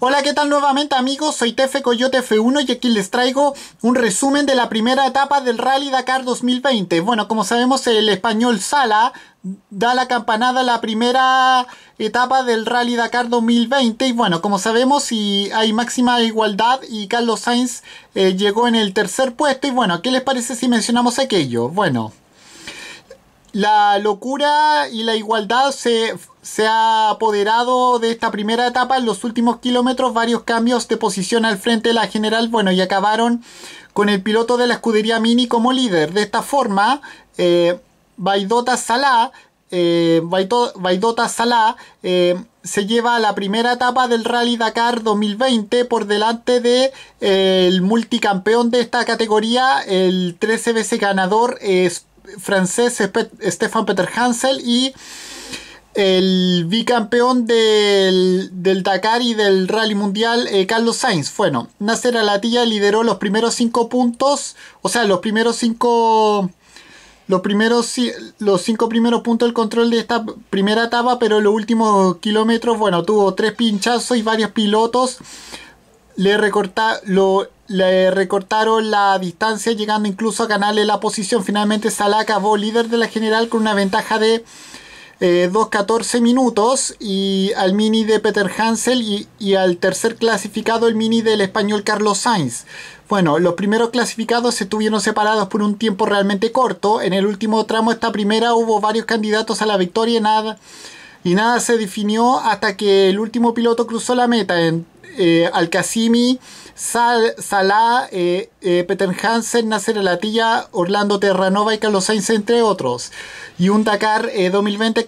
Hola, ¿qué tal nuevamente amigos? Soy Tefe Coyote F1 y aquí les traigo un resumen de la primera etapa del Rally Dakar 2020. Bueno, como sabemos el español Sala da la campanada la primera etapa del Rally Dakar 2020 y bueno, como sabemos y hay máxima igualdad y Carlos Sainz eh, llegó en el tercer puesto y bueno, ¿qué les parece si mencionamos aquello? Bueno, la locura y la igualdad se se ha apoderado de esta primera etapa en los últimos kilómetros, varios cambios de posición al frente de la general, bueno, y acabaron con el piloto de la escudería Mini como líder. De esta forma, eh, Baidota Salah, eh, eh, se lleva a la primera etapa del Rally Dakar 2020 por delante de eh, el multicampeón de esta categoría, el 13 veces ganador francés Stefan Peter Hansel y el bicampeón del, del, Dakar y del Rally Mundial, eh, Carlos Sainz. Bueno, Nasser Alatilla lideró los primeros cinco puntos, o sea, los primeros cinco. Los, primeros, los cinco primeros puntos del control de esta primera etapa, pero los últimos kilómetros, bueno, tuvo tres pinchazos y varios pilotos le, recorta, lo, le recortaron la distancia, llegando incluso a ganarle la posición. Finalmente, Salah acabó líder de la general con una ventaja de eh, dos catorce minutos y al mini de Peter Hansel y, al tercer clasificado el mini del español Carlos Sainz. Bueno, los primeros clasificados se estuvieron separados por un tiempo realmente corto. En el último tramo esta primera hubo varios candidatos a la victoria y nada, y nada se definió hasta que el último piloto cruzó la meta. En al eh, Alcacimi, Sal, Salah, eh, eh, Peter Hansen, Nasser Alatilla, Orlando Terranova y Carlos Sainz, entre otros. Y un Dakar 2020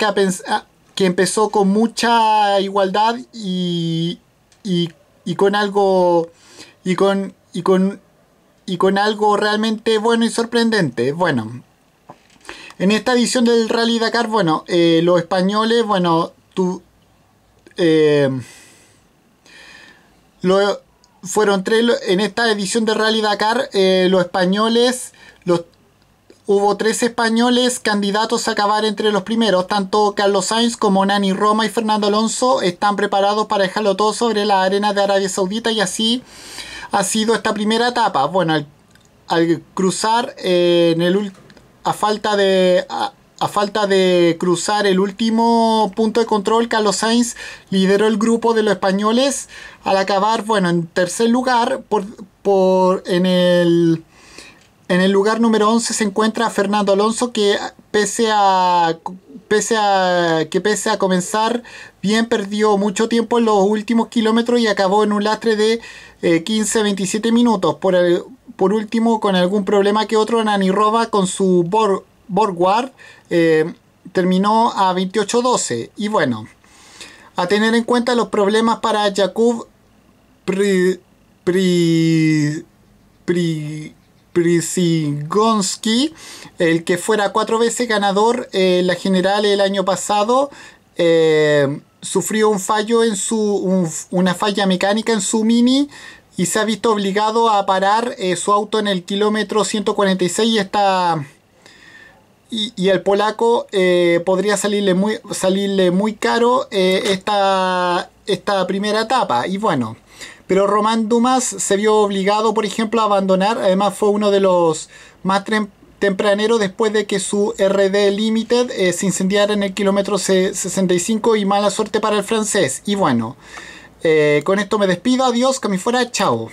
ah, que, empezó con mucha igualdad y, con algo. Y con, y con, algo realmente bueno y sorprendente. Bueno, en esta edición del Rally Dakar, bueno, los españoles, bueno, tú, eh, fueron tres en esta edición de Rally Dakar eh, los españoles los hubo tres españoles candidatos a acabar entre los primeros tanto Carlos Sainz como Nani Roma y Fernando Alonso están preparados para dejarlo todo sobre la arena de Arabia Saudita y así ha sido esta primera etapa bueno al, cruzar eh, a falta de a falta de cruzar el último punto de control, Carlos Sainz lideró el grupo de los españoles al acabar, bueno, en tercer lugar por, en el en el lugar número 11 se encuentra Fernando Alonso que pese a pese a que pese a comenzar bien perdió mucho tiempo en los últimos kilómetros y acabó en un lastre de 15-27 eh, minutos. Por, por último, con algún problema que otro, Nani Roba con su, bor, Borgward eh, terminó a 28-12. Y bueno, a tener en cuenta los problemas para Jakub Pri, Prisigonski, el que fuera cuatro veces ganador en eh, la general el año pasado. Eh, sufrió un fallo en su una falla mecánica en su mini y se ha visto obligado a parar su auto en el kilómetro 146 y está y, el polaco eh, podría salirle muy, salirle muy caro eh, esta, primera etapa. Y bueno, pero Román Dumas se vio obligado, por ejemplo, a abandonar. Además, fue uno de los más tempraneros después de que su RD Limited eh, se incendiara en el kilómetro 65 y mala suerte para el francés. Y bueno, con esto me despido. Adiós, que me fuera. Chao.